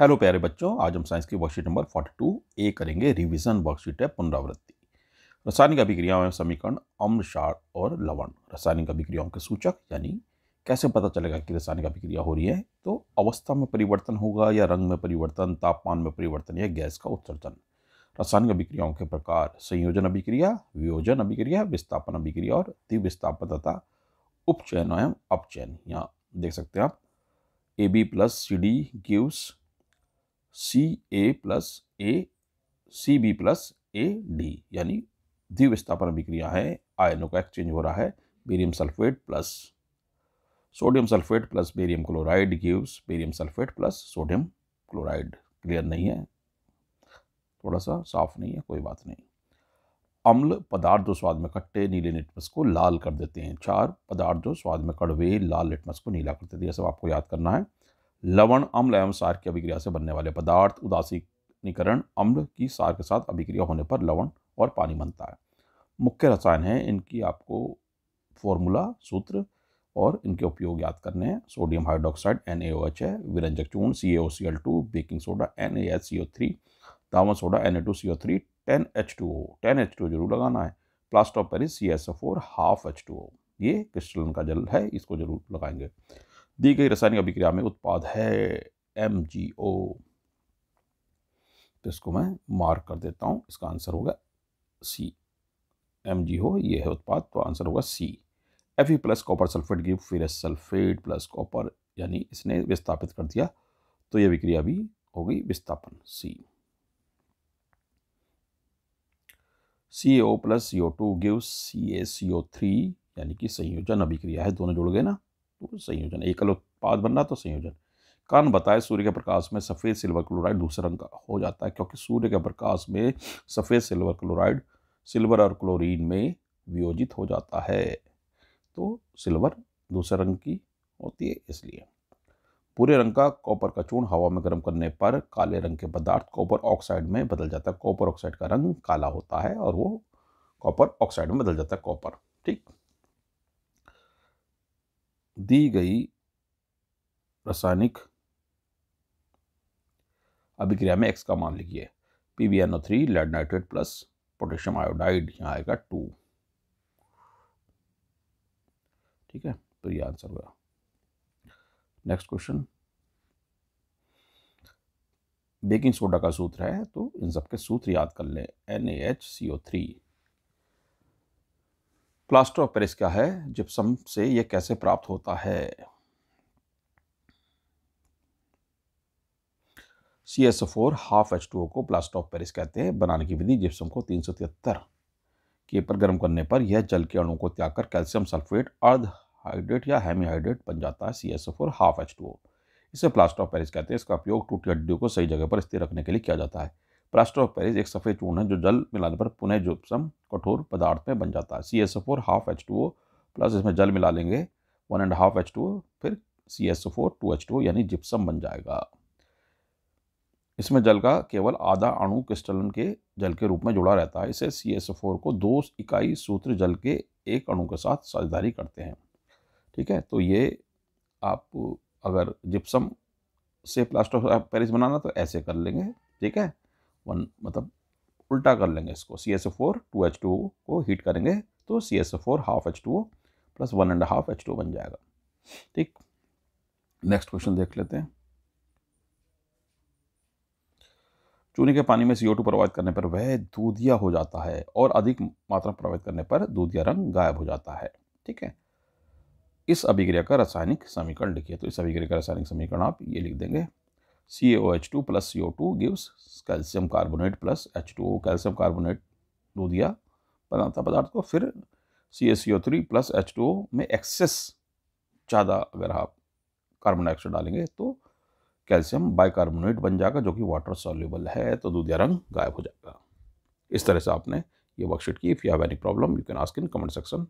hello प्यारे बच्चों आज हम साइंस की वर्कशीट नंबर 42 ए करेंगे रिवीजन वर्कशीट है पुनरावृत्ति रासायनिक अभिक्रियाओं में समीकरण अम्ल क्षार और लवण रासायनिक अभिक्रियाओं के सूचक यानी कैसे पता चलेगा कि रासायनिक अभिक्रिया हो रही है तो अवस्था में परिवर्तन होगा या रंग में परिवर्तन तापमान में परिवर्तन या गैस का उत्सर्जन रासायनिक अभिक्रियाओं के प्रकार संयोजन अभिक्रिया वियोजन अभिक्रिया विस्थापन अभिक्रिया और दिव्यस्थापन तथा उपचयन एवं अपचयन यहाँ देख सकते हैं आप A B plus C D gives C A plus A C B plus A D यानी द्विविस्थापन अभिक्रिया है आयनों का एक्सचेंज हो रहा है barium sulphate plus sodium sulphate plus barium chloride gives barium sulphate plus sodium chloride clear नहीं है थोड़ा सा साफ नहीं है कोई बात नहीं अम्ल पदार्थ जो स्वाद में खट्टे नीले लिटमस को लाल कर देते हैं चार पदार्थ जो स्वाद में कड़वे लाल लिटमस को नीला कर देते हैं यह सब आपको याद करना है लवण अम्ल एवं सार की अभिक्रिया से बनने वाले पदार्थ उदासीनीकरण अम्ल की सार के साथ अभिक्रिया होने पर लवण और पानी बनता है मुख्य रसायन है इनकी आपको फॉर्मूला सूत्र और इनके उपयोग याद करने हैं sodium hydroxide N A O H है विरंजक चूर्ण C A O C L two baking soda N A H C O three दामन soda N A two C O three ten H two O ten H two जरूर लगाना है plaster of Paris C S O four half H two O ये क्रिस्टलन का जल है इसको जरूर लगाएंगे दी गई रासायनिक अभिक्रिया में उत्पाद है एम जी ओ तो इसको मैं मार्क कर देता हूँ इसका आंसर होगा सी एम जी ओ ये है उत्पाद तो आंसर होगा C F E plus copper sulphate give फिर सल्फेट प्लस कॉपर यानी इसने विस्थापित कर दिया तो यह विक्रिया भी हो गई विस्थापन C C O plus C O two give C A C O three यानी कि संयोजन अभिक्रिया है दोनों जुड़ गए ना तो संयोजन एकल उत्पाद बनना तो संयोजन कारण बताए सूर्य के प्रकाश में सफ़ेद सिल्वर क्लोराइड दूसरे रंग का हो जाता है क्योंकि सूर्य के प्रकाश में सफ़ेद सिल्वर क्लोराइड सिल्वर और क्लोरीन में वियोजित हो जाता है तो सिल्वर दूसरे रंग की होती है इसलिए पूरे रंग का कॉपर का चूर्ण हवा में गर्म करने पर काले रंग के पदार्थ कॉपर ऑक्साइड में बदल जाता है कॉपर ऑक्साइड का रंग काला होता है और वो कॉपर ऑक्साइड में बदल जाता है कॉपर ठीक दी गई रासायनिक अभिक्रिया में एक्स का मान लिखिए P V N O three lead nitrate plus potassium iodide यहाँ आएगा टू ठीक है तो ये आंसर होगा नेक्स्ट क्वेश्चन बेकिंग सोडा का सूत्र है तो इन सब के सूत्र याद कर लें N A H C O three plaster of Paris क्या है जिप्सम से ये कैसे प्राप्त होता है C S four half H two O को प्लास्टर ऑफ पेरिस कहते हैं बनाने की विधि जिप्सम को तीन सौ तिहत्तर के पर गर्म करने पर यह जल के अणु को त्याग कर कैल्शियम सल्फेट अर्ध हाइड्रेट या हेमीहाइड्रेट बन जाता है C S four half H two O इसे प्लास्टर ऑफ पेरिस कहते हैं इसका उपयोग टूटी हड्डियों को सही जगह पर स्थिर रखने के लिए किया जाता है प्लास्टर ऑफ पेरिस एक सफ़ेद चूर्ण है जो जल मिलाने पर पुनः जुप्सम कठोर पदार्थ में बन जाता है C S O four half H two O plus इसमें जल मिला लेंगे one and half H two O फिर C S O four two H two O यानी जिप्सम बन जाएगा इसमें जल का केवल आधा अणु क्रिस्टलन के जल के रूप में जुड़ा रहता है इसे सी एस फोर को दो इकाई सूत्र जल के एक अणु के साथ साझेदारी करते हैं ठीक है तो ये आप अगर जिप्सम से प्लास्टर ऑफ पेरिस बनाना तो ऐसे कर लेंगे ठीक है वन मतलब उल्टा कर लेंगे इसको C S O four two H two को हीट करेंगे तो C S O four half H two O plus one and half H two बन जाएगा ठीक नेक्स्ट क्वेश्चन देख लेते हैं चूने के पानी में सी ओ टू प्रवाहित करने पर वह दूधिया हो जाता है और अधिक मात्रा प्रवाहित करने पर दूधिया रंग गायब हो जाता है ठीक है इस अभिक्रिया का रासायनिक समीकरण लिखिए तो इस अभिक्रिया का रासायनिक समीकरण आप ये लिख देंगे C C O H two plus two gives calcium carbonate plus H two O calcium carbonate दो दिया बनाता पदार्थ को फिर C S O three plus H two में एक्सेस ज़्यादा अगर आप कार्बन डाइऑक्साइड डालेंगे तो कैल्शियम बाइकार्बोनेट बन जाएगा जो कि वाटर सॉल्यूबल है तो दूधिया रंग गायब हो जाएगा इस तरह से आपने ये वर्कशीट की if you have any problem you can ask in comment section